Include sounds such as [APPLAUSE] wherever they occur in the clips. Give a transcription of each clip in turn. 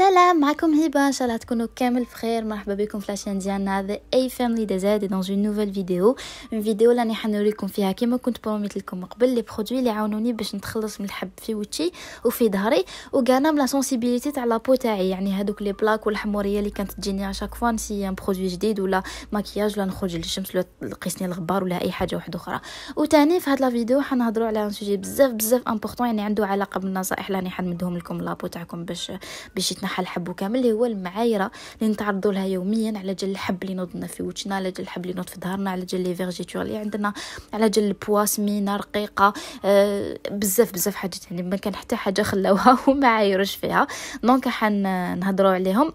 السلام معكم هبه ان شاء الله تكونوا كامل بخير مرحبا بكم في لاشين ديالنا ذا اي فاملي دازاد دون اون نوفيل فيديو اون فيديو اللي حنوريكم فيها كما كنت بروميت لكم قبل لي برودوي اللي عاونوني باش نتخلص من الحب في وجهي وفي ظهري وكانا من لا سونسيبيليتي تاع لابو تاعي يعني هذوك لي بلاك والحموريه اللي كانت تجيني اشاك فوا نسي ان برودوي جديد ولا مكياج ولا نخرج للشمس ولا تقيسني الغبار ولا اي حاجه واحده اخرى وتاني في هاد لا فيديو حنهضروا على ان سوجي بزاف بزاف امبورطون يعني عنده علاقه بالنصائح اللي راني حنمدهم لكم لابو تاعكم باش باش خصنا الحب كامل اللي هو المعايره اللي نتعرضوا لها يوميا على جال الحب اللي نوضنا في وجهنا على جال الحب اللي نوض في ظهرنا على جال لي فيرجيتور اللي عندنا على جال البوا سمينه رقيقه آه بزاف بزاف حاجات يعني ما كان حتى حاجه خلاوها [LAUGHS] وما عايروش فيها دونك حنهضروا عليهم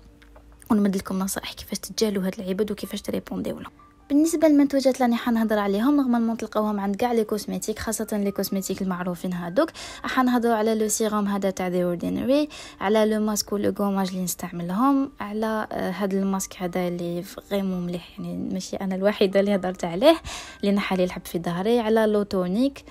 ونمد لكم نصائح كيفاش تتجاهلوا هاد العباد وكيفاش تريبونديو لهم بالنسبه للمنتوجات اللي راح نهضر عليهم نورمالمون تلقاوهم عند كاع لي كوسميتيك خاصه لي كوسميتيك المعروفين هادوك راح نهضروا على لو سيروم هذا تاع دي اوردينري على لو ماسك و لو غوماج اللي نستعملهم على آه، هاد الماسك هذا اللي فريمون مليح يعني ماشي انا الوحيده اللي هضرت عليه اللي نحالي الحب في ظهري على لوتونيك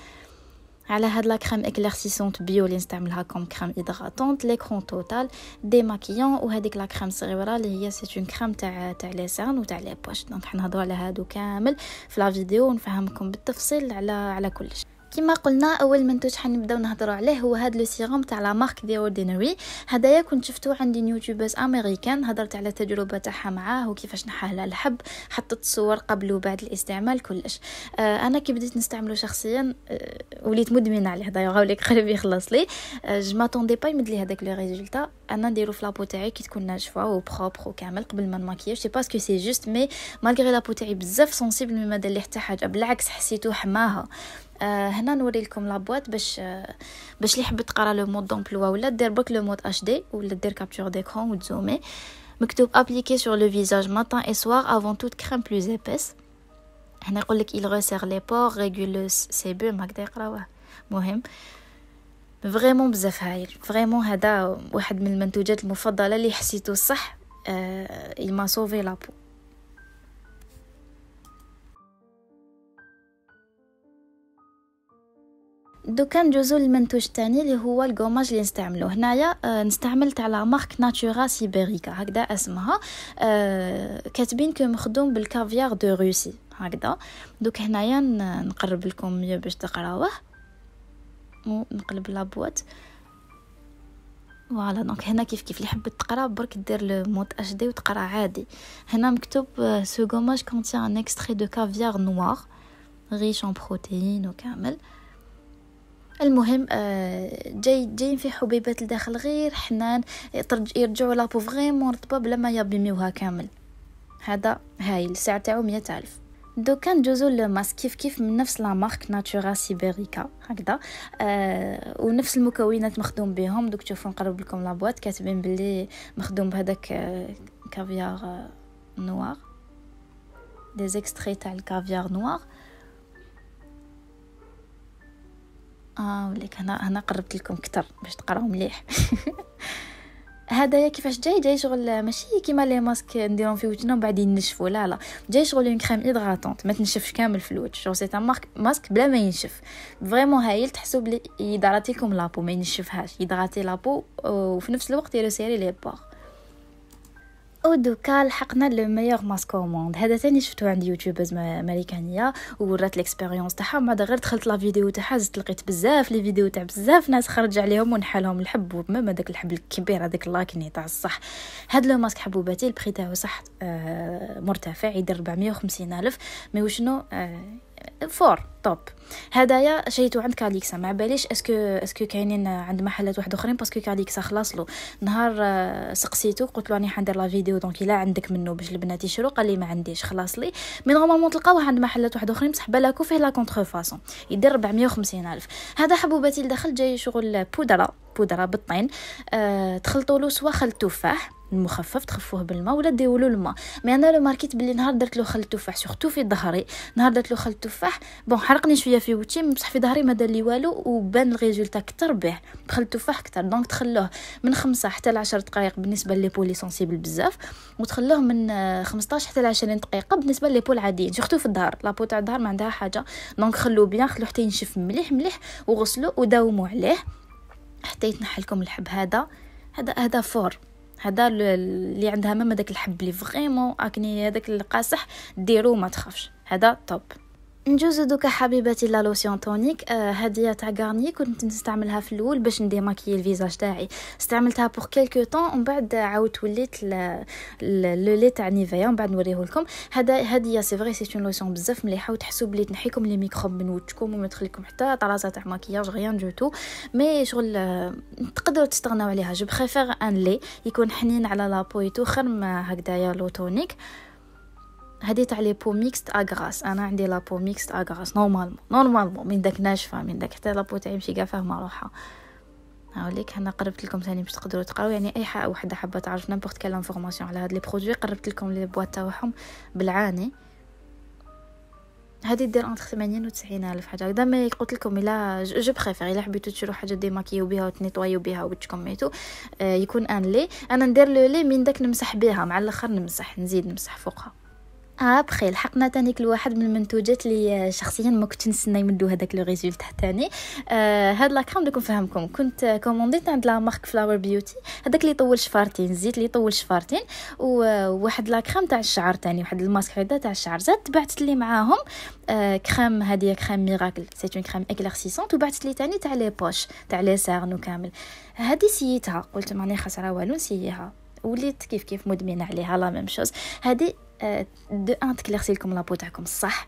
على هاد لا كريم اكليرسيسونت بيو اللي نستعملها كوم كريم هيدراتونت ليكرون توتال ديماكيون وهذيك لا كريم صغيره اللي هي سي اون كريم تاع تاع لي سان وتاع لي بوش دونك حنهضروا على هادو كامل في لا فيديو ونفهمكم بالتفصيل على على كلشي كما قلنا اول منتوج حنبداو نهضروا عليه هو هذا لو سيروم تاع لا مارك دي اوردينري هدايا كنت شفتو عند يوتيوبرز امريكان هضرت على التجربه تاعها معاه وكيفاش نحاها الحب حطت صور قبل وبعد الاستعمال كلش آه انا كي بديت نستعمله شخصيا آه وليت مدمنه عليه دايوغ غاوليك قلبي يخلص لي آه جو ماتوندي با يمد لي هذاك لو ريزولتا انا نديرو في لابو تاعي كي تكون ناشفه وبروبر وكامل قبل ما نماكياج سي باسكو سي جوست مي مالغري لابو تاعي بزاف سونسيبل مما دار لي حتى حاجه بالعكس حسيتو حماها آه، هنا نوري لكم لابواط باش آه، باش اللي حبت تقرا لو مود دومبلوا ولا دير برك لو مود اش دي ولا دير كابتور ديكرون وتزومي مكتوب ابليكي سور لو فيزاج ماتان اي سوار افون توت كريم بلوز ايبيس هنا يقول لك il resserre les pores régule ses bulles هكذا يقراوه مهم فريمون بزاف هايل فريمون هذا واحد من المنتوجات المفضله اللي حسيتو صح آه il m'a sauvé la peau دوكا ندوزو للمنتوج الثاني اللي هو الكوماج اللي نستعملو هنايا آه نستعملت على مارك ناتورا سيبيريكا هكذا اسمها آه، كاتبين كو مخدوم بالكافيار دو روسي هكذا دوك هنايا نقرب لكم ميو باش تقراوه ونقلب لابوات فوالا دونك هنا كيف كيف اللي حبت تقرا برك دير لو مود اش دي وتقرا عادي هنا مكتوب آه، سو غوماج كونتيان ان اكستري دو كافيار نوار ريش ان protéines وكامل المهم آه، جاي جايين في حبيبات لداخل غير حنان يرجعوا لابو فريمون رطبه بلا ما يبيميوها كامل هذا هايل السعر تاعو مية ألف دوكا ندوزو للماسك كيف كيف من نفس لا مارك ناتورا سيبيريكا هكذا آه ونفس المكونات مخدوم بهم دوك تشوفو نقرب لكم لابوات كاتبين بلي مخدوم بهذاك آه، كافيار آه، نوار دي زيكستري تاع الكافيار نوار آه، وليك هنا هنا قربت لكم كتر باش تقراو مليح [LAUGHS] هدايا كيفاش جاي جاي شغل ماشي كيما لي ماسك نديرهم في وجهنا ومن بعد ينشفوا لا لا جاي شغل اون كريم ايدغاتونت ما تنشفش كامل في الوجه شغل سي مارك ماسك بلا ما ينشف فريمون هايل تحسوا بلي يدراتيكم لابو ما ينشفهاش يدراتي لابو وفي نفس الوقت يرسيري لي باغ او دوكا لحقنا لو ميور ماسك او موند هذا ثاني شفتو عند يوتيوبرز امريكانيه ورات ليكسبيريونس تاعها بعد غير دخلت لا فيديو تاعها زدت لقيت بزاف لي فيديو تاع بزاف ناس خرج عليهم ونحالهم الحب ومام داك الحب الكبير هذاك لاكني تاع الصح هاد لو ماسك حبوباتي البري تاعو صح آه مرتفع يدير 450 الف مي وشنو آه فور توب هدايا شريتو عند كاليكسا ما باليش اسكو اسكو كاينين عند محلات واحد اخرين باسكو كاليكسا خلاص له نهار آه، سقسيتو قلت له راني حندير لا فيديو دونك الا عندك منه باش البنات يشرو قال لي ما عنديش خلاص لي مي نورمالمون تلقاوه عند محلات واحد اخرين بصح بلاكو فيه لا كونترفاسون يدير 450 الف هذا حبوباتي دخل جاي شغل بودره بودره بالطين أه تخلطوا له سوا خل التفاح المخفف تخفوه بالماء ولا ديولو الماء مي انا لو ماركيت بلي نهار درت له خل التفاح سورتو في ظهري نهار درت له خل التفاح بون حرقني شويه في وجهي بصح في ظهري ما دار لي والو وبان الريزولتا كتر به خل التفاح كتر دونك تخلوه من خمسة حتى ل 10 دقائق بالنسبه لي بولي سونسيبل بزاف وتخلوه من 15 حتى ل 20 دقيقه بالنسبه لي بول عاديين سورتو في الظهر لابو تاع الظهر ما عندها حاجه دونك خلوه بيان خلوه حتى ينشف مليح مليح وغسلوه وداوموا عليه حتى يتنحلكم الحب هذا هذا هذا فور هذا اللي عندها ماما داك الحب اللي فريمون اكني هذاك القاصح ديرو ما تخافش هذا طوب نجوزو دوكا حبيباتي لا لوسيون تونيك آه، هديه تاع غارني كنت نستعملها في الاول باش ندي ماكيي الفيزاج تاعي استعملتها بور كيلكو طون ومن بعد عاودت وليت لو لي تاع نيفيا ومن بعد نوريه لكم هذا هديه سي فري سي اون لوسيون بزاف مليحه وتحسوا بلي تنحيكم لي ميكروب من وجهكم وما تخليكم حتى طرازه تاع ماكياج غيان دو تو مي شغل تقدروا تستغناو عليها جو بريفير ان لي يكون حنين على لابو تو خير ما هكذايا لو تونيك هادي تاع لي بو ميكست اغراس انا عندي لا بو ميكست اغراس نورمالمون نورمالمون من داك ناشفه من داك حتى لا بو تاعي ماشي قافه فاهمه روحها هاوليك انا قربت لكم ثاني باش تقدروا تقراو يعني اي حاجه وحده حابه تعرف نيمبورت كال انفورماسيون على هاد لي برودوي قربت لكم لي بواط تاعهم بالعاني هادي دير انتر 80 و 90 الف حاجه هكذا مي قلت لكم الا جو بريفير الا حبيتو تشرو حاجه ديماكيو بها وتنيطوايو بها وتشكم ميتو آه، يكون ان لي انا ندير لو لي من داك نمسح بها مع الاخر نمسح نزيد نمسح فوقها ابخي لحقنا تانيك لواحد من المنتوجات اللي آه، شخصيا ما كنت نستنى يمدوا هذاك لو ريزولت تاني آه هاد لا دوك نفهمكم كنت كومونديت عند لا مارك فلاور بيوتي هذاك اللي طول شفارتين الزيت اللي طول شفارتين وواحد لا تاع الشعر تاني واحد الماسك هذا تاع الشعر زاد تبعت لي معاهم آه كريم هادي كريم ميراكل سيت اون كريم اكلارسيسونت وبعثت لي تاني تاع لي بوش تاع لي سارنو كامل هادي سيتها قلت ماني خسره والو نسييها وليت كيف كيف مدمنه عليها لا ميم شوز هادي دو ان تكليرسي لكم لابو تاعكم صح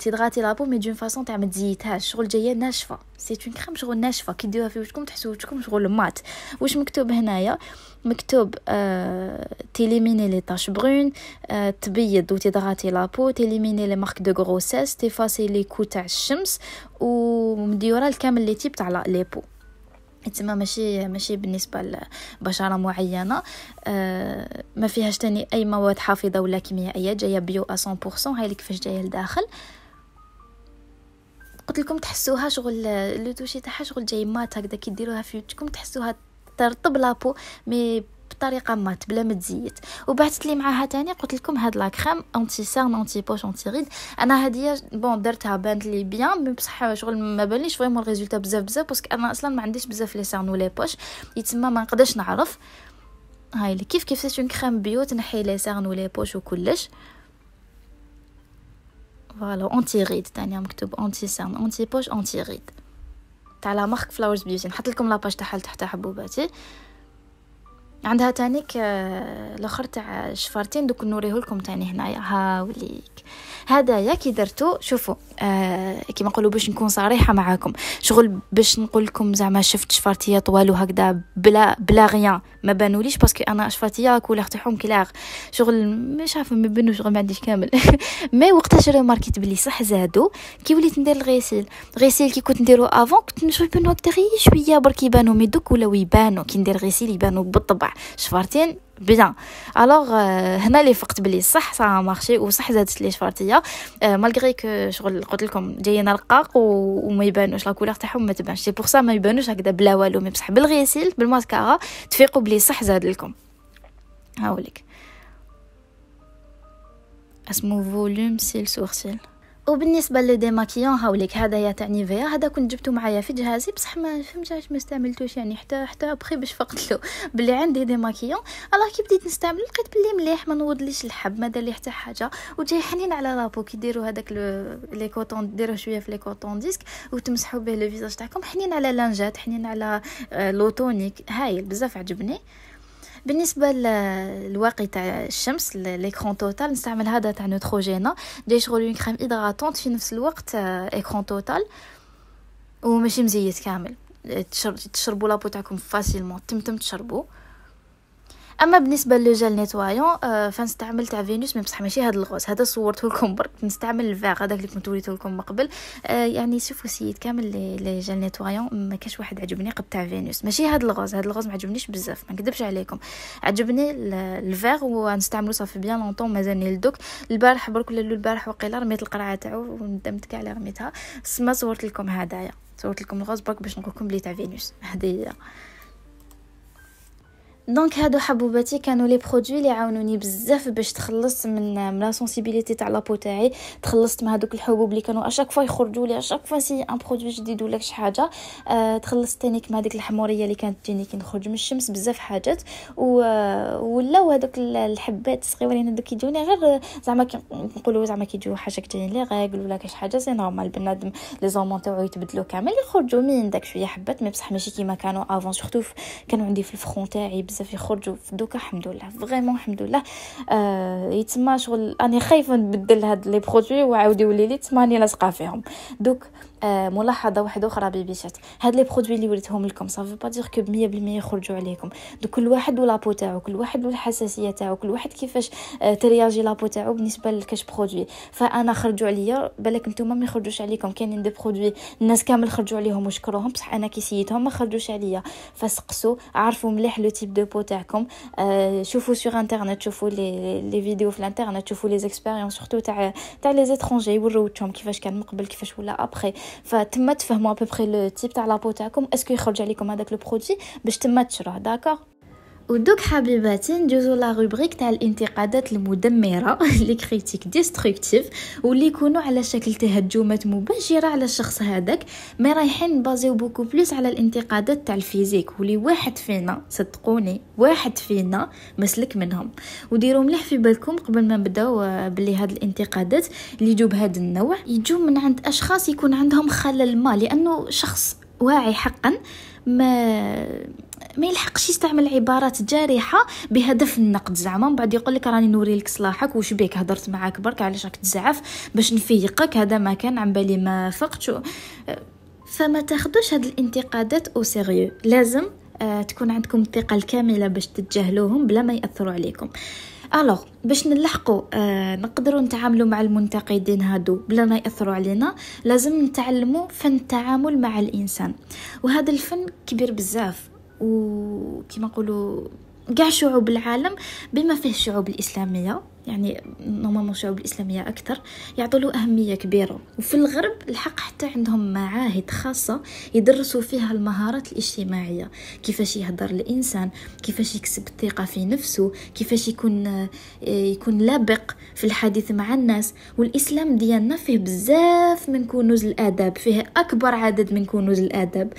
تيدغاتي لابو مي دون فاصون تاع ما تزيتهاش شغل جايه ناشفه سي اون كريم شغل ناشفه كي ديروها في وجهكم تحسوا وجهكم شغل مات واش مكتوب هنايا مكتوب آه تيليميني لي طاش برون آه تبيض وتضغطي لابو تيليميني لي مارك دو غروسيس تيفاسي لي كو تاع الشمس ومديورا الكامل لي تيب تاع لي بو تسمى ماشي ماشي بالنسبه لبشره معينه آه ما فيهاش تاني اي مواد حافظه ولا كيميائيه جايه بيو 100% هاي اللي كيفاش جايه لداخل قلت لكم تحسوها شغل لو توشي تاعها شغل جاي مات هكذا كي ديروها في وجهكم تحسوها ترطب لابو مي بطريقه مات بلا ما تزيت وبعثت لي معاها تاني قلت لكم هاد لا كريم اونتي سيرم اونتي بوش اونتي ريد انا هادي بون درتها بانت لي بيان مي بصح شغل ما بانليش فريمون الريزولتا بزاف بزاف باسكو انا اصلا ما عنديش بزاف لي سيرم ولا بوش يتسمى ما نقدرش نعرف هاي اللي كيف كيف سيت اون كريم بيو تنحي لي سيرم ولا بوش وكلش فوالا اونتي ريد تانية مكتوب اونتي سيرم اونتي بوش اونتي ريد تاع لا مارك فلاورز بيوتي نحط لكم لاباج تاعها لتحت حبوباتي عندها تانيك آه، الاخر تاع شفارتين دوك لكم تاني هنايا ها هذا هدايا كي درتو شوفوا آه كيما نقولوا باش نكون صريحه معاكم شغل باش نقول لكم زعما شفت شفارتيه طوال وهكذا بلا بلا غيان ما بانوليش باسكو انا شفارتيه كولور تاعهم كلاغ شغل مش عارفه ما شغل ما عنديش كامل [LAUGHS] مي وقتاش ماركيت بلي صح زادو كي وليت ندير الغسيل غسيل كي كنت نديرو افون كنت نشوف بانو اكثر شويه برك يبانو مي دوك ولاو يبانو كي ندير غسيل يبانو بالطبع شفارتين شفرتين بيان الوغ هنا اللي فقت بلي صح سا مارشي وصح زادت لي شفرتيه مالغري كو شغل قلت لكم جايين رقاق وما يبانوش لا كولور تاعهم ما تبانش سي بور سا ما يبانوش هكذا بلا والو مي بصح بالغسيل بالماسكارا تفيقوا بلي صح زاد لكم هاوليك اسمو فوليوم سيل سورسيل وبالنسبه للديماكيون هاوليك هذا يا تاع نيفيا هذا كنت جبته معايا في جهازي بصح ما فهمتش ما استعملتوش يعني حتى حتى بخي باش فقتلو [LAUGHS] بلي عندي ديماكيون الله كي بديت نستعمل لقيت بلي مليح ما نوضليش الحب ما دار حتى حاجه وجاي حنين على لابو كي ديروا هذاك لي كوتون ديروه شويه في لي كوتون ديسك وتمسحوا به لو فيزاج تاعكم حنين على لانجات حنين على آه، لوتونيك هايل بزاف عجبني بالنسبه للواقي تاع الشمس ليكرون توتال نستعمل هذا تاع نوتروجينا دي شغل اون كريم ايدغاتونت في نفس الوقت ايكرون آه، توتال وماشي مزيت كامل تشربوا لابو تاعكم فاسيلمون تمتم تشربوا اما بالنسبه لجل نيتوايون آه، فنستعمل تاع فينوس مي بصح ماشي هذا الغوص هذا صورته لكم برك نستعمل الفاغ هذاك اللي كنت وريته لكم من قبل آه، يعني شوفوا سيد كامل لي لي جل نيتوايون ما كاش واحد عجبني قد تاع فينوس ماشي هذا الغوص هذا الغوص ما عجبنيش بزاف ما نكذبش عليكم عجبني الفاغ ونستعملو صافي بيان لونطون مازالني لدوك البارح برك ولا البارح وقيلا رميت القرعه تاعو وندمت كاع على رميتها سما صورت لكم هدايا صورت لكم الغوص برك باش نقول لكم بلي تاع فينوس هي دونك هادو حبوباتي كانوا لي برودوي اللي عاونوني بزاف باش تخلصت من آه، من لا سونسيبيليتي تاع لابو تاعي تخلصت من هادوك الحبوب اللي كانوا اشاك فوا يخرجوا لي اشاك فوا سي ان برودوي جديد ولا شي حاجه أه تخلصت تانيك من هذيك الحموريه اللي كانت تجيني كي نخرج من الشمس بزاف حاجات و آه، ولاو هادوك الحبات الصغيورين هادوك يجوني غير آه، زعما نقولوا زعما كيجيو حاجه كتجيني لي غاكل ولا كاش حاجه سي نورمال بنادم لي زومون تاعو يتبدلو كامل يخرجوا من داك شويه حبات مي بصح ماشي كيما كانوا افون سورتو كانوا عندي في الفخون تاعي بزاف يخرجوا في دوكا الحمد لله فريمون الحمد لله آه يتما شغل راني خايفه نبدل هاد لي برودوي وعاود يولي لي تما راني لاصقه فيهم دوك آه، ملاحظه واحده اخرى بيبي شات هاد لي برودوي اللي وريتهم لكم صافي با دير كو 100% يخرجوا عليكم دو كل واحد ولابو تاعو كل واحد والحساسيه تاعو كل واحد كيفاش آه، ترياجي لابو تاعو بالنسبه لكاش برودوي فانا خرجوا عليا بالك نتوما ما يخرجوش عليكم كاينين دي برودوي الناس كامل خرجوا عليهم وشكروهم بصح انا كي سيتهم ما خرجوش عليا فسقسوا عرفوا مليح لو تيب دو بو تاعكم آه، شوفوا سوغ انترنت شوفوا لي لي فيديو في الانترنت شوفوا لي زيكسبيريونس سورتو تاع تاع لي زيترونجي وروتهم كيفاش كان من قبل كيفاش ولا ابخي فتما تفهموا ابوبخي لو تيب تاع لابو تاعكم اسكو يخرج عليكم هذاك لو برودوي باش تما تشروه داكوغ ودوك حبيباتي ندوزو لا روبريك تاع الانتقادات المدمره [LAUGHS] لي كريتيك ديستركتيف واللي يكونوا على شكل تهجمات مباشره على الشخص هذاك مي رايحين بازيو بوكو بلوس على الانتقادات تاع الفيزيك واللي واحد فينا صدقوني واحد فينا مسلك منهم وديروا مليح في بالكم قبل ما نبداو آه، بلي هاد الانتقادات اللي يجوا بهذا النوع يجوا من عند اشخاص يكون عندهم خلل ما لانه شخص واعي حقا ما ما يلحقش يستعمل عبارات جارحه بهدف النقد زعما من بعد يقول لك راني نوري لك صلاحك واش بيك هضرت معاك برك علاش راك تزعف باش نفيقك هذا ما كان عم بالي ما فقت فما تاخذوش هاد الانتقادات او سيريو لازم آه، تكون عندكم الثقه الكامله باش تتجاهلوهم بلا ما ياثروا عليكم الوغ باش نلحقوا آه نقدروا نتعاملوا مع المنتقدين هادو بلا ما ياثروا علينا لازم نتعلموا فن التعامل مع الانسان وهذا الفن كبير بزاف وكما نقولوا كاع شعوب العالم بما فيه الشعوب الاسلاميه يعني نورمالمون الشعوب الاسلاميه اكثر يعطوا له اهميه كبيره وفي الغرب الحق حتى عندهم معاهد خاصه يدرسوا فيها المهارات الاجتماعيه كيفاش يهضر الانسان كيفاش يكسب الثقه في نفسه كيفاش يكون آه، يكون لابق في الحديث مع الناس والاسلام ديالنا فيه بزاف من كنوز الاداب فيه اكبر عدد من كنوز الاداب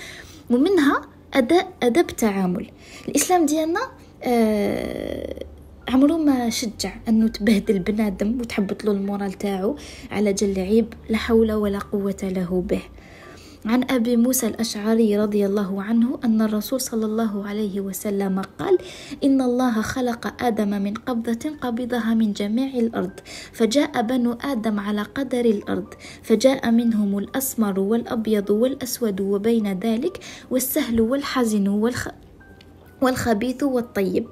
ومنها أداء أدب تعامل الإسلام ديالنا آه عمرو ما شجع انه تبهدل بنادم وتحبط له المورال تاعو على جال عيب لا حول ولا قوه له به عن أبي موسى الأشعري رضي الله عنه أن الرسول صلى الله عليه وسلم قال إن الله خلق آدم من قبضة قبضها من جميع الأرض فجاء بنو آدم على قدر الأرض فجاء منهم الأسمر والأبيض والأسود وبين ذلك والسهل والحزن والخ... والخبيث والطيب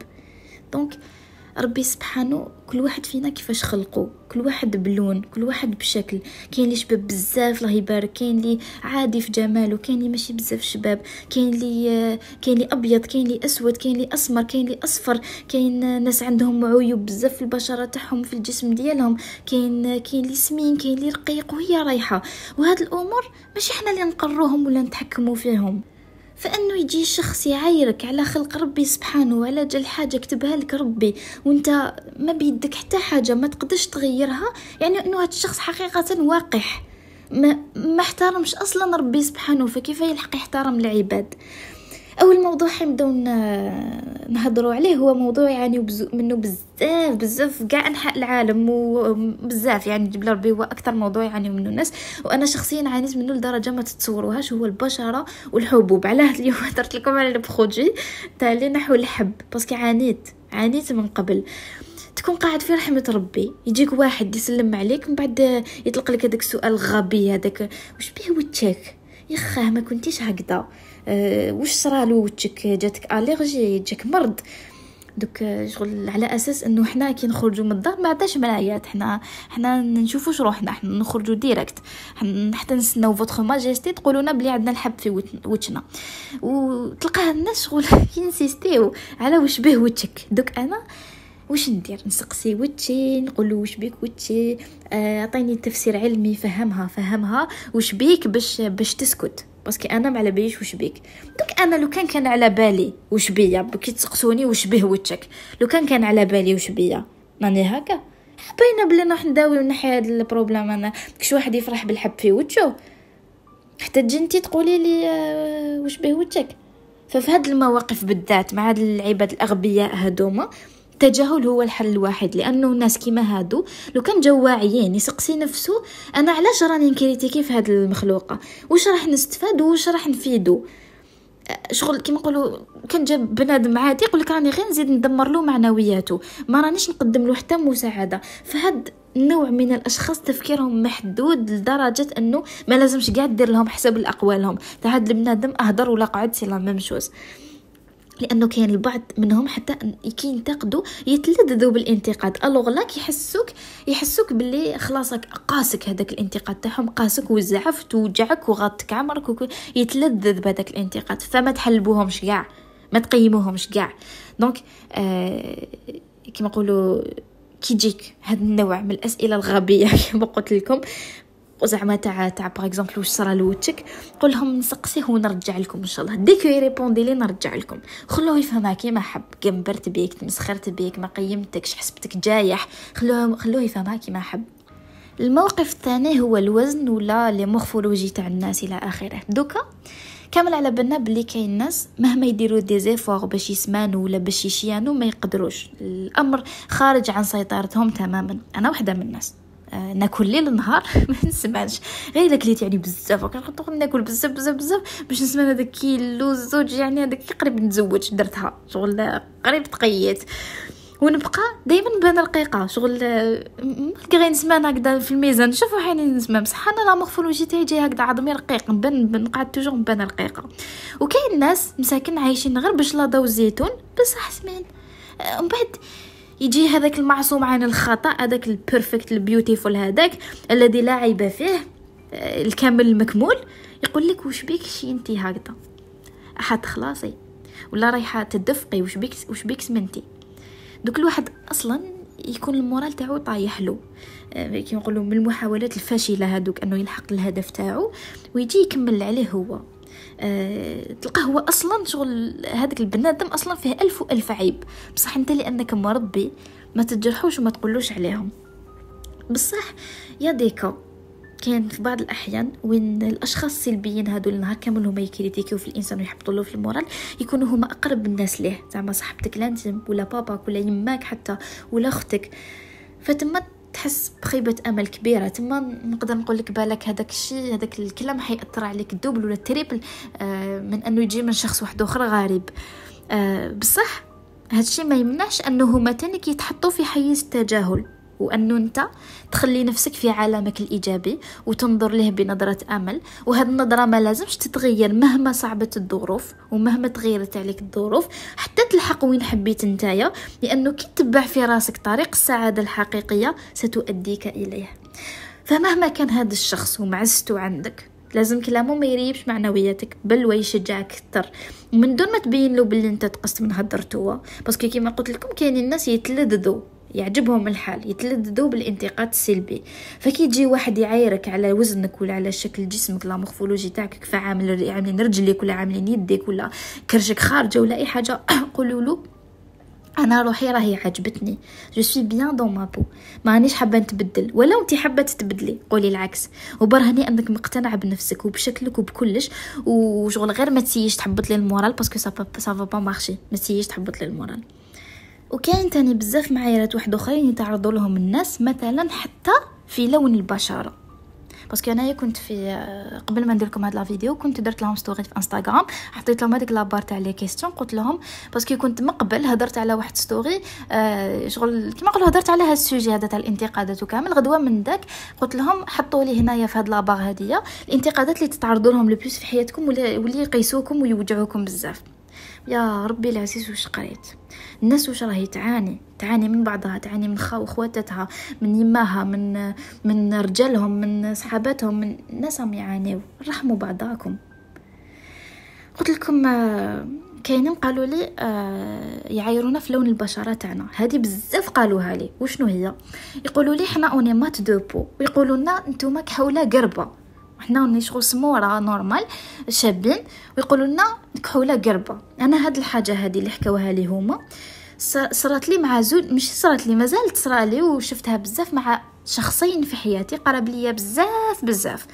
Donc, ربي سبحانه كل واحد فينا كيفاش خلقو كل واحد بلون كل واحد بشكل كاين اللي شباب بزاف الله يبارك كاين اللي عادي في جماله كاين اللي ماشي بزاف شباب كاين اللي كاين اللي ابيض كاين اللي اسود كاين اللي اسمر كاين اللي اصفر كاين ناس عندهم عيوب بزاف في البشره تاعهم في الجسم ديالهم كاين كاين اللي سمين كاين اللي رقيق وهي رايحه وهاد الامور ماشي حنا اللي نقروهم ولا نتحكموا فيهم فانه يجي شخص يعايرك على خلق ربي سبحانه وعلى جل حاجه كتبها لك ربي وانت ما بيدك حتى حاجه ما تقدرش تغيرها يعني انه هذا الشخص حقيقه واقح ما, ما احترمش اصلا ربي سبحانه فكيف يلحق يحترم العباد اول موضوع حنبداو نهضروا عليه هو موضوع يعانيو يعني منه بزاف بزاف كاع انحاء العالم وبزاف يعني جبل ربي هو اكثر موضوع يعانيو منه الناس وانا شخصيا عانيت منه لدرجه ما تتصوروهاش هو البشره والحبوب علاه [LAUGHS] اليوم هضرت لكم على البخوجي تاع اللي نحو الحب باسكو عانيت عانيت من قبل تكون قاعد في رحمة ربي يجيك واحد يسلم عليك من بعد يطلق لك هذاك السؤال الغبي هذاك واش بيه وجهك يا خاه ما كنتيش هكذا آه، واش صرالو وجهك جاتك اليرجي جاك مرض دوك آه، شغل على اساس انه حنا كي نخرجوا من الدار ما عندناش مرايات حنا حنا نشوفوش روحنا حنا نخرجوا ديريكت حتى نستناو فوتغ ماجيستي تقولوا لنا بلي عندنا الحب في وجهنا وتلقاه الناس شغل ينسيستيو [LAUGHS] على واش به وجهك دوك انا واش ندير نسقسي وجهي نقول له واش بيك وجهي اعطيني آه، تفسير علمي فهمها فهمها واش بيك باش باش تسكت باسكو انا ما على باليش واش بيك دوك انا لو كان كان على بالي واش بيا كي تسقسوني واش به وجهك لو كان كان على بالي واش بيا راني هكا باينه بلي نروح نداوي ونحي هذا البروبليم انا كش واحد يفرح بالحب في وجهه حتى تجي تقولي لي آه، واش به وجهك ففي هاد المواقف بالذات مع هاد العباد الاغبياء هادوما التجاهل هو الحل الوحيد لانه الناس كيما هادو لو كان جاو واعيين يسقسي نفسه انا علاش راني نكريتيكي في هاد المخلوقه واش راح نستفاد واش راح نفيدو أه، شغل كيما نقولوا كان جاب بنادم عادي يقول لك راني غير نزيد ندمر له معنوياته ما رانيش نقدم له حتى مساعده فهاد نوع من الاشخاص تفكيرهم محدود لدرجه انه ما لازمش قاعد دير لهم حساب لاقوالهم تاع هاد البنادم اهدر ولا قعد سي لا ميم شوز لانه كاين البعض منهم حتى كينتقدوا يتلذذوا بالانتقاد الوغ لا كيحسوك يحسوك باللي خلاصك قاسك هذاك الانتقاد تاعهم قاسك وزعفت وجعك وغطك عمرك يتلذذ بهذاك الانتقاد فما تحلبوهمش كاع ما تقيموهمش كاع دونك آه كما نقولوا كيجيك هذا النوع من الاسئله الغبيه [LAUGHS] كما قلت لكم وزعما تاع تاع باغ اكزومبل واش صرا لوتشك قول لهم نسقسيه ونرجع لكم ان شاء الله ديكو ريبوندي لي نرجع لكم خلوه يفهمها كيما حب كبرت بيك تمسخرت بيك ما قيمتكش حسبتك جايح خلوه خلوه يفهمها كيما حب الموقف الثاني هو الوزن ولا لي مورفولوجي تاع الناس الى اخره دوكا كامل على بالنا بلي كاين ناس مهما يديروا دي زيفور باش يسمانو ولا باش يشيانو ما يقدروش الامر خارج عن سيطرتهم تماما انا وحده من الناس ناكل ليل نهار [LAUGHS] ما نسمعش غير الا كليت يعني بزاف كنحط ناكل بزاف بزاف بزاف باش نسمع هذاك كيلو زوج يعني هذاك قريب نتزوج درتها شغل قريب تقيت ونبقى دائما بان رقيقه شغل كي غير نسمع هكذا في الميزان نشوف حالي نسمع بصح انا لا مورفولوجي تاعي جاي هكذا عظمي رقيق نبان نقعد توجور نبان رقيقه وكاين ناس مساكن عايشين غير بشلاضه وزيتون بصح سمعين آه، ومن بعد يجي هذاك المعصوم عن الخطا هذاك البيرفكت البيوتيفول هذاك الذي لا عيب فيه آه، الكامل المكمول يقول لك واش بيك شي انت هكذا احد خلاصي ولا رايحه تدفقي واش بيك واش بيك سمنتي دوك الواحد اصلا يكون المورال تاعو طايح له آه، كي نقولوا من المحاولات الفاشله هذوك انه يلحق الهدف تاعو ويجي يكمل عليه هو أه تلقاه هو اصلا شغل هذاك البنادم اصلا فيه الف والف عيب بصح انت لانك مربي ما تجرحوش وما تقولوش عليهم بصح يا ديكا كاين في بعض الاحيان وين الاشخاص السلبيين هادو النهار نهار كامل هما يكريتيكيو في الانسان ويحبطوا له في المورال يكونوا هما اقرب الناس ليه زعما صاحبتك لا ولا باباك ولا يماك حتى ولا اختك فتما تحس بخيبة أمل كبيرة تما نقدر نقول لك بالك هذاك الشيء هذاك الكلام حيأثر عليك الدوبل ولا التريبل آه، من أنه يجي من شخص واحد آخر غريب آه، بصح هادشي ما يمنعش أنهما تاني كيتحطوا في حيز التجاهل وأنه أنت تخلي نفسك في عالمك الإيجابي وتنظر له بنظرة أمل وهذه النظرة ما لازمش تتغير مهما صعبت الظروف ومهما تغيرت عليك الظروف حتى تلحق وين حبيت نتايا لأنه كي تتبع في راسك طريق السعادة الحقيقية ستؤديك إليه فمهما كان هذا الشخص ومعزته عندك لازم كلامه ما يريبش معنوياتك بل ويشجعك اكثر ومن دون ما تبين له بلي انت تقصد من هدرتوه هو باسكو كيما قلت لكم كاينين الناس يتلذذوا يعجبهم الحال يتلذذوا بالانتقاد السلبي فكي تجي واحد يعايرك على وزنك ولا على شكل جسمك لا مورفولوجي تاعك كيف عامل عاملين يعني رجليك ولا عاملين يديك ولا كرشك خارجه ولا اي حاجه [COUGHS] قولوا له انا روحي راهي عجبتني جو سوي بيان دون ما بو مانيش حابه نتبدل ولا انت حابه تتبدلي قولي العكس وبرهني انك مقتنع بنفسك وبشكلك وبكلش وشغل غير ما تسيش تحبط لي المورال باسكو سا با سا با مارشي ما تسيش تحبط لي المورال وكان تاني يعني بزاف معايرات واحد اخرين يتعرضوا لهم الناس مثلا حتى في لون البشره باسكو انايا كنت في آه، قبل ما ندير لكم هاد لا فيديو كنت درت لهم ستوري في انستغرام حطيت لهم هذيك لابار تاع لي كيستيون قلت لهم باسكو كنت من قبل هدرت على واحد ستوري آه شغل كيما قالوا هدرت على هاد السوجي هذا تاع الانتقادات وكامل غدوه من داك قلت لهم حطوا لي هنايا في هاد لابار هاديه الانتقادات اللي تتعرضوا لهم لو في حياتكم واللي يقيسوكم ويوجعوكم بزاف يا ربي العزيز واش قريت الناس واش راهي تعاني تعاني من بعضها تعاني من خو خواتاتها من يماها من من رجالهم من صحاباتهم من الناس هم يعانيو رحموا بعضاكم قلت لكم آه، كاينين قالوا لي آه، يعايرونا في لون البشره تاعنا هذه بزاف قالوها لي وشنو هي يقولوا لي حنا مات دو بو ويقولوا لنا نتوما كحوله قربه حنا راني سمو راه نورمال شابين ويقولوا لنا كحوله قربه انا هاد الحاجه هذه اللي حكاوها لي هما صرات لي مع زوج ماشي صرات لي مازال تصرى لي وشفتها بزاف مع شخصين في حياتي قرب ليا بزاف بزاف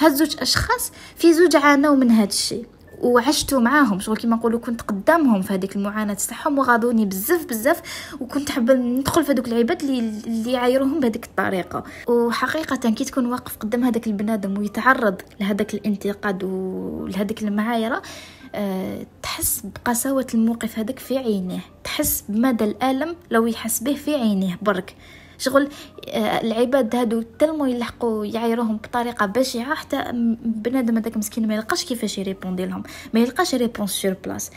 هاد زوج اشخاص في زوج عانوا من هاد الشيء وعشتو معاهم شغل كيما نقولوا كنت قدامهم في هذيك المعاناه تاعهم وغاضوني بزاف بزاف وكنت حابه ندخل في هذوك العباد اللي اللي عايروهم بهذيك الطريقه وحقيقه كي تكون واقف قدام هذاك البنادم ويتعرض لهذاك الانتقاد ولهذيك المعايره أه تحس بقساوه الموقف هذاك في عينيه تحس بمدى الالم لو يحس به في عينيه برك شغل آه، العباد هادو تلمو يلحقوا يعايروهم بطريقه بشعه حتى بنادم هذاك مسكين ما يلقاش كيفاش يريبوندي لهم ما يلقاش ريبونس سور بلاص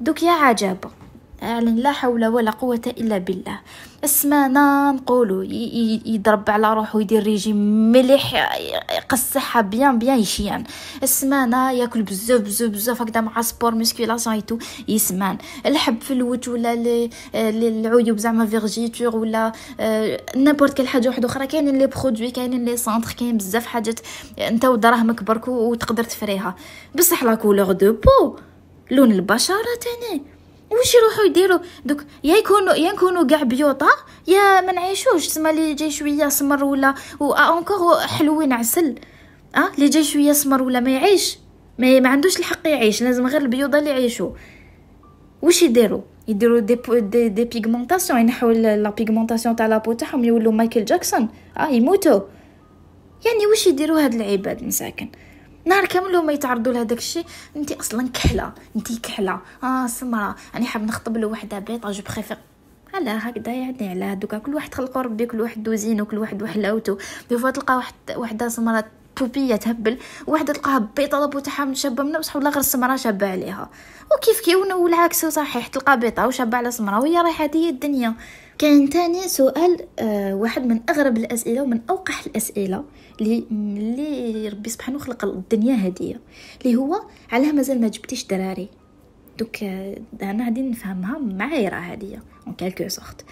دوك يا عجبه أعلن لا حول ولا قوة إلا بالله اسمانا نقولو يضرب على روحو يدير ريجيم مليح يقصحها بيان بيان يشيان اسمانا ياكل بزاف بزاف بزاف هكذا مع سبور مسكيلاسيون ايتو يسمان الحب في الوجه ولا العيوب آه، زعما فيغجيتوغ ولا آه، نابورت كل حاجه واحده اخرى كاينين لي برودوي كاينين لي سونطخ كاين بزاف حاجات انت ودراهمك برك وتقدر تفريها بصح لا كولور دو بو لون البشره تاني واش يروحوا يديروا دوك يا يكونوا يا نكونوا كاع بيوطا يا ما نعيشوش تما اللي جاي شويه سمر ولا اونكور آه، حلوين عسل اه اللي جاي شويه سمر ولا ما يعيش ما, ما عندوش الحق يعيش لازم غير البيوضه اللي يعيشوا واش يديروا يديروا دي دي, دي بيغمونطاسيون ينحوا لا بيغمونطاسيون تاع لابو تاعهم يولوا مايكل جاكسون اه يموتوا يعني واش يديروا هاد العباد مساكن نهار كامل هما يتعرضوا لهذاك الشيء انت اصلا كحله انت كحله اه سمره انا حاب نخطب لوحده آه، بيطه جو بريفير على هكذا يعني على هذوك كل واحد خلقو ربي كل واحد وزينو كل واحد وحلاوتو دي فوا تلقى واحد وحده سمره بوبية تهبل وحدة تلقاها بيضة لا بوتها شابة منها بصح ولا غير السمرة شابة عليها وكيف كي والعكس صحيح تلقى بيضة وشابة على سمرة وهي رايحة هذه الدنيا كان تاني سؤال آه واحد من أغرب الأسئلة ومن أوقح الأسئلة اللي اللي ربي سبحانه خلق الدنيا هدية اللي هو علاه مازال ما جبتيش دراري دوك انا غادي نفهمها معايره هادية اون كالكو سورت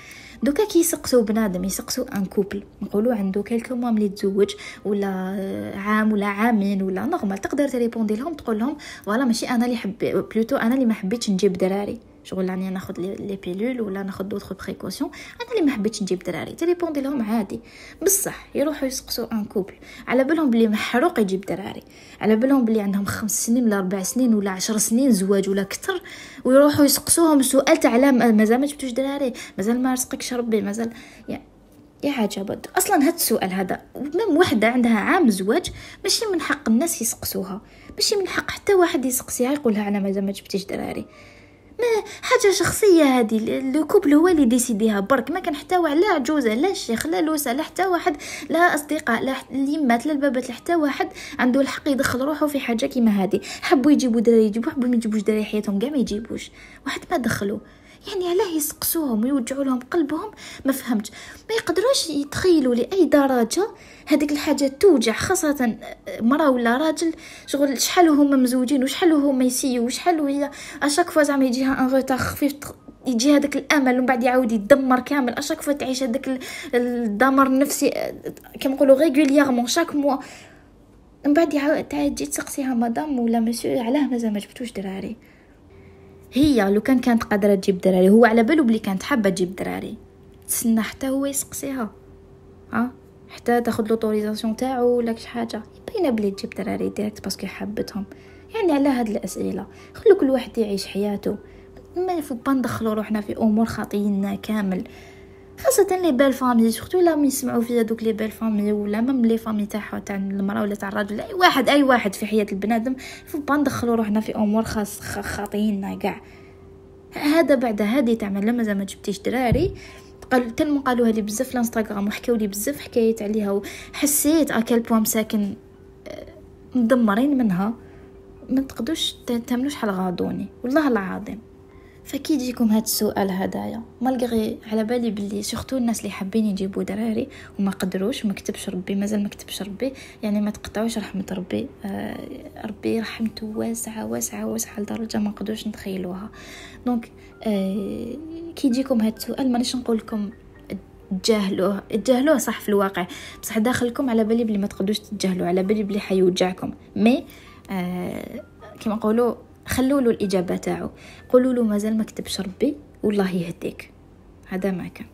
دوكا كيسقسو بنادم يسقسو ان كوبل نقولوا عنده كالكو موا ملي تزوج ولا عام ولا عامين ولا نورمال تقدر تريبوندي لهم تقول لهم فوالا ماشي انا اللي حبيت بلوتو انا اللي ما حبيتش نجيب دراري شغل راني ناخذ لي بيلول ولا ناخذ دوطخ بريكوسيون انا اللي ما حبيتش نجيب دراري تيليبوندي لهم عادي بصح يروحوا يسقسوا ان كوبل على بالهم بلي محروق يجيب دراري على بالهم بلي عندهم خمس سنين ولا اربع سنين ولا عشر سنين زواج ولا كثر ويروحوا يسقسوهم سؤال تاع علاه مازال ما جبتوش دراري مازال ما رزقكش ربي مازال يعني يا عجب اصلا هاد السؤال هذا ميم وحده عندها عام زواج ماشي من حق الناس يسقسوها ماشي من حق حتى واحد يسقسيها يقولها انا مازال ما جبتيش دراري ما حاجه شخصيه هذه لو كوبل هو اللي ديسيديها برك ما كان حتى لا عجوزه لا الشيخ لا لوسه لا حتى واحد لا اصدقاء لا اليمات لا البابات لا حتى واحد عنده الحق يدخل روحه في حاجه كيما هذه حبوا يجيبوا دراري يجيبوا حبوا ما يجيبوش دراري حياتهم كاع ما يجيبوش واحد ما دخلوا يعني علاه يسقسوهم ويوجعوا لهم قلبهم ما فهمت ما يقدروش يتخيلوا لاي درجه هذيك الحاجه توجع خاصه مراه ولا راجل شغل شحال هما مزوجين وشحال هما يسيو وشحال هي اشاك فوا زعما يجيها ان خفيف يجي هذاك الامل ومن بعد يعاود يدمر كامل اشاك فوا تعيش هذاك الدمر النفسي آه، كما نقولوا ريغولييرمون شاك موا من بعد تعاود تجي تسقسيها مدام ولا مسيو علاه مازال ما جبتوش دراري هي لو كان كانت قادره تجيب دراري هو على بالو بلي كانت حابه تجيب دراري تسنى حتى هو يسقسيها ها حتى تاخذ لوطوريزاسيون تاعو ولا شي حاجه باينه بلي تجيب دراري ديريكت باسكو حبتهم يعني على هاد الاسئله خلو كل واحد يعيش حياته ما با ندخلو روحنا في امور خاطينا كامل خاصه لي بيل فامي سورتو الا من يسمعوا فيا دوك لي بيل فامي ولا مام لي فامي تاعها تاع المراه ولا تاع الراجل اي واحد اي واحد في حياه البنادم فبا ندخلوا روحنا في امور خاص خاطينا كاع هذا بعد هذه تعمل لما زعما جبتيش دراري قال تلم قالوها لي بزاف في الانستغرام وحكاو لي بزاف حكايات عليها وحسيت اكل بوا مساكن مدمرين منها ما تقدوش تعملوش حال غادوني والله العظيم فكي يجيكم هاد السؤال هدايا مالغري على بالي بلي سورتو الناس اللي حابين يجيبوا دراري وما قدروش وما كتبش ربي مازال ما كتبش ربي يعني ما تقطعوش رحمه ربي آه ربي رحمته واسعه واسعه واسعه لدرجه ما نقدروش نتخيلوها دونك آه كي يجيكم هاد السؤال مانيش نقول لكم تجاهلوه تجاهلوه صح في الواقع بصح داخلكم على بالي بلي ما تقدروش تتجاهلوه على بالي بلي حيوجعكم مي آه كما نقولوا خلوا له الإجابة تاعو قولوا له مازال ما كتبش ربي والله يهديك هذا ما كان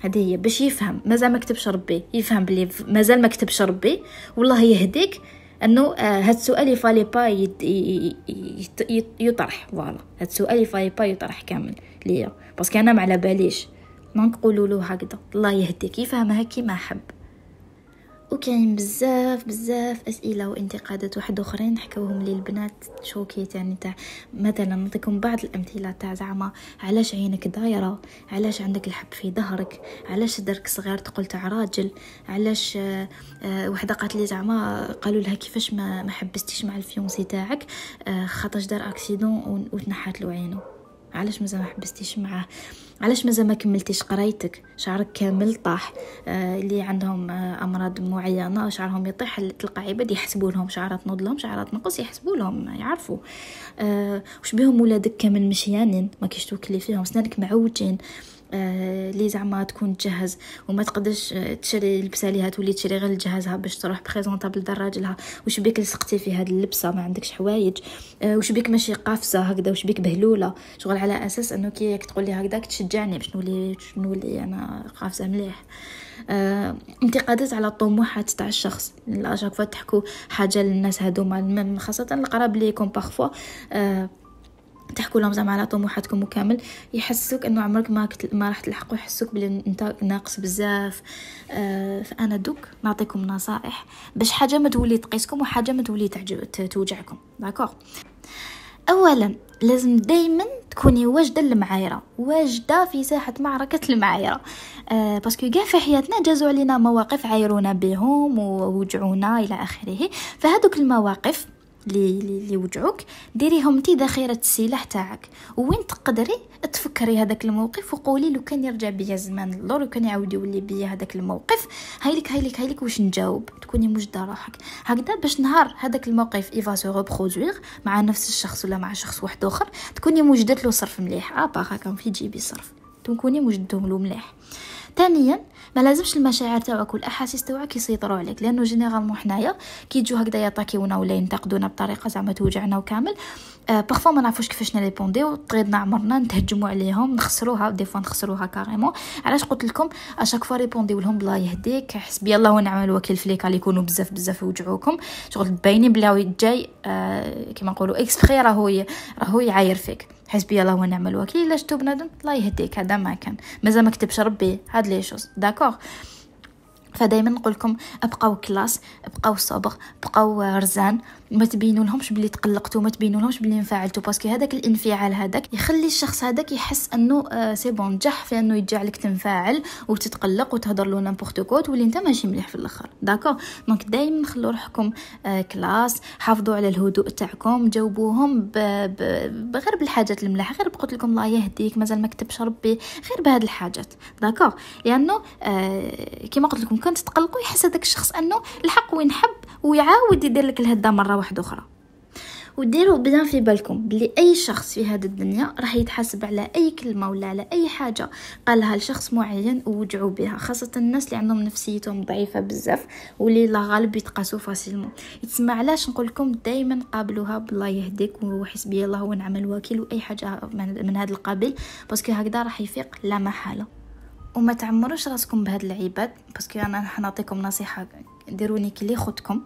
هذه هي باش يفهم مازال ما كتبش ربي يفهم بلي مازال ما كتبش ربي والله يهديك انه آه، هاد السؤال يفالي با يطرح فوالا هاد السؤال يفالي با يطرح كامل ليا باسكو انا ما على باليش دونك قولوا له هكذا الله يهديك يفهمها كيما حب وكاين بزاف بزاف اسئله وانتقادات واحد اخرين حكاوهم لي البنات يعني تاع مثلا نعطيكم بعض الامثله تاع زعما علاش عينك دايره علاش عندك الحب في ظهرك علاش درك صغير تقول تاع راجل علاش آه، آه، وحده قالت لي زعما قالوا لها كيفاش ما حبستيش مع الفيونسي تاعك آه، خاطرش دار اكسيدون وتنحات له عينه علاش مازال ما حبستيش معاه علاش مازال ما كملتيش قرايتك شعرك كامل طاح آه اللي عندهم آه امراض معينه شعرهم يطيح تلقى عباد يحسبوا لهم شعرات نوض لهم شعرات نقص يحسبوا لهم يعرفوا آه وش بهم ولادك كامل مشيانين ما كيش توكلي فيهم سنانك معوجين آه، لي زعما تكون تجهز وما تقدرش آه، تشري لبسه ليها تولي تشري غير لجهازها باش تروح بريزونطابل لراجلها واش بيك لصقتي في هاد اللبسه ما عندكش حوايج آه، واش بيك ماشي قافزه هكذا واش بيك بهلوله شغل على اساس انه كي تقول لي هكذا تشجعني باش نولي نولي انا قافزه مليح آه، انتقادات على الطموحات تاع الشخص لا فوا تحكوا حاجه للناس هذوما خاصه القراب ليكم باغفوا آه تحكوا لهم زعما على طموحاتكم وكامل يحسوك انه عمرك ما ما راح تلحقوا يحسوك بلي انت ناقص بزاف آه، فانا دوك نعطيكم نصائح باش حاجه ما تولي تقيسكم وحاجه ما تولي تعجب توجعكم داكوغ اولا لازم دائما تكوني واجده المعايره واجده في ساحه معركه المعايره آه باسكو كاع في حياتنا جازوا علينا مواقف عايرونا بهم ووجعونا الى اخره فهذوك المواقف لي لي وجعوك ديريهم انت ذخيره السلاح تاعك وين تقدري تفكري هذاك الموقف وقولي لو كان يرجع بيا الزمان اللور وكان يعاود يولي بيا هذاك الموقف هايلك هايلك هايلك واش نجاوب تكوني مجده روحك هكذا باش نهار هذاك الموقف ايفا سو ريبرودوير مع نفس الشخص ولا مع شخص واحد اخر تكوني مجدت له صرف مليح ابا آه، كان في جيبي صرف تكوني مجدهم له مليح ثانيا ما لازمش المشاعر تاعك والاحاسيس تاعك يسيطروا عليك لانه جينيرالمون حنايا كي تجو هكذا يطاكيونا ولا ينتقدونا بطريقه زعما توجعنا وكامل آه بارفو ما نعرفوش كيفاش نريبونديو تغيضنا عمرنا نتهجموا عليهم نخسروها دي فوا نخسروها كاريمون علاش قلت لكم اشاك فوا ريبوندي لهم بلا يهديك حسبي الله ونعم الوكيل فليك اللي يكونوا بزاف بزاف يوجعوكم شغل باينين بلا جاي آه كيما نقولوا اكسبري راهو راهو يعاير فيك حسبي الله ونعم الوكيل لاش تو بنادم الله يهديك هذا ما كان مازال ما كتبش ربي هاد لي شوز داكوغ فدايما نقولكم ابقاو كلاس ابقاو صبر بقاو رزان ما تبينولهمش بلي تقلقتو ما تبينولهمش بلي انفعلتو باسكو هذاك الانفعال هذاك يخلي الشخص هذاك يحس انه آه، سي بون نجح في انه يجعلك تنفعل وتتقلق وتهضر له نيمبورت كو تولي انت ماشي مليح في الاخر داكو دونك دائما خلو روحكم آه، كلاس حافظوا على الهدوء تاعكم جاوبوهم غير بالحاجات الملاحه غير قلت لكم الله يهديك مازال ما كتبش ربي غير بهاد الحاجات داكوغ لانه آه، كيما قلت لكم كنت تقلقوا يحس هذاك الشخص انه الحق وين حب ويعاود يدير لك الهده مره واحدة أخرى وديروا بيان في بالكم بلي اي شخص في هذه الدنيا راح يتحاسب على اي كلمه ولا على اي حاجه قالها لشخص معين ووجعوا بها خاصه الناس اللي عندهم نفسيتهم ضعيفه بزاف واللي لا غالب يتقاسوا فاسيلمون يتسمع علاش نقول لكم دائما قابلوها بالله يهديك وحسبي الله ونعم الوكيل واي حاجه من هذا القبيل باسكو هكذا راح يفيق لا محاله وما تعمروش راسكم بهاد العباد باسكو انا راح نعطيكم نصيحه ديروني كلي خدكم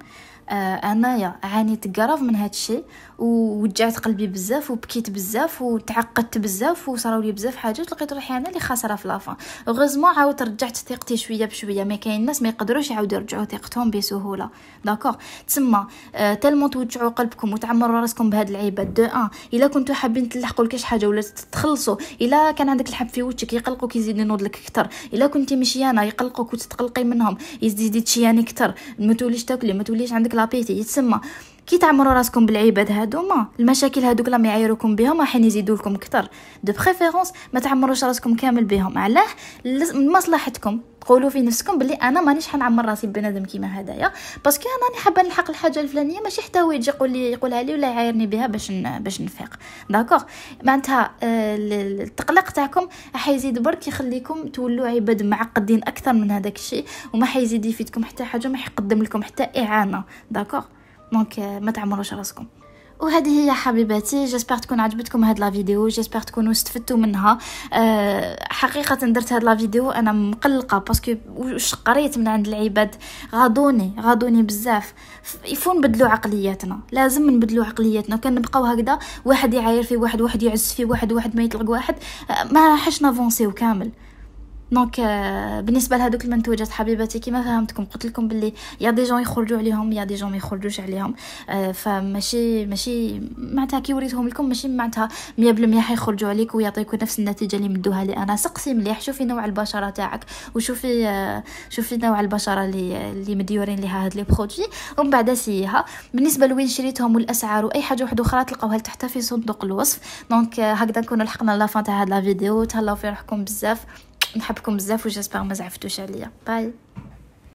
آه، انايا عانيت قرف من هذا الشيء ووجعت قلبي بزاف وبكيت بزاف وتعقدت بزاف وصراو لي بزاف حاجات لقيت روحي انا اللي خاسره في لافا اوغوزمون عاود رجعت ثقتي شويه بشويه ما كاين الناس ما يقدروش يعاودوا يرجعوا ثقتهم بسهوله داكوغ تما آه تالمون توجعوا قلبكم وتعمروا راسكم بهاد العيبه دو ان الا كنتو حابين تلحقوا لكاش حاجه ولا تتخلصوا الا كان عندك الحب في وجهك يقلقوك يزيد ينوض لك اكثر الا كنتي مشيانه يقلقوك وتتقلقي منهم يزيد يتشياني تشياني اكثر ما توليش تاكلي ما توليش عندك لابيتي يتسمى كي تعمروا راسكم بالعباد هادوما المشاكل هادوك راهم يعايروكم بهم راح يزيدوا لكم كثر دو بريفيرونس ما تعمروش راسكم كامل بهم علاه من مصلحتكم تقولوا في نفسكم بلي انا مانيش حنعمر راسي بنادم كيما هدايا باسكو انا راني حابه نلحق الحاجه الفلانيه ماشي حتى هو يجي يقول لي يقولها لي ولا يعايرني بها باش باش نفيق داكوغ معناتها آه، التقلق تاعكم راح يزيد برك يخليكم تولوا عباد معقدين اكثر من هذاك الشيء وما حيزيد يفيدكم حتى حاجه ما حيقدم لكم حتى اعانه داكوغ دونك ما تعمروش راسكم وهذه هي حبيباتي جيسبر تكون عجبتكم هاد لا فيديو جيسبر تكونوا استفدتوا منها أه حقيقه درت هاد لا فيديو انا مقلقه باسكو واش قريت من عند العباد غادوني غادوني بزاف يفون نبدلو عقلياتنا لازم نبدلو عقلياتنا كان نبقاو هكذا واحد يعاير في واحد واحد يعز في واحد واحد ما يطلق واحد ما حش نافونسيو كامل دونك euh, بالنسبه لهذوك المنتوجات حبيباتي كما فهمتكم قلت لكم باللي يا دي جون يخرجوا عليهم يا دي جون ما يخرجوش عليهم آه، فماشي ماشي معناتها كي وريتهم لكم ماشي معناتها 100% حيخرجوا عليك ويعطيكم نفس النتيجه اللي مدوها لي انا سقسي مليح شوفي نوع البشره تاعك وشوفي آه، شوفي نوع البشره اللي اللي مديورين لها هاد لي برودوي ومن بعد سيها بالنسبه لوين شريتهم والاسعار واي حاجه وحده اخرى تلقاوها تحت في صندوق الوصف دونك آه، هكذا نكونوا لحقنا لافان تاع هاد لا فيديو تهلاو في روحكم بزاف نحبكم بزاف وجاسبر ما زعفتوش عليا باي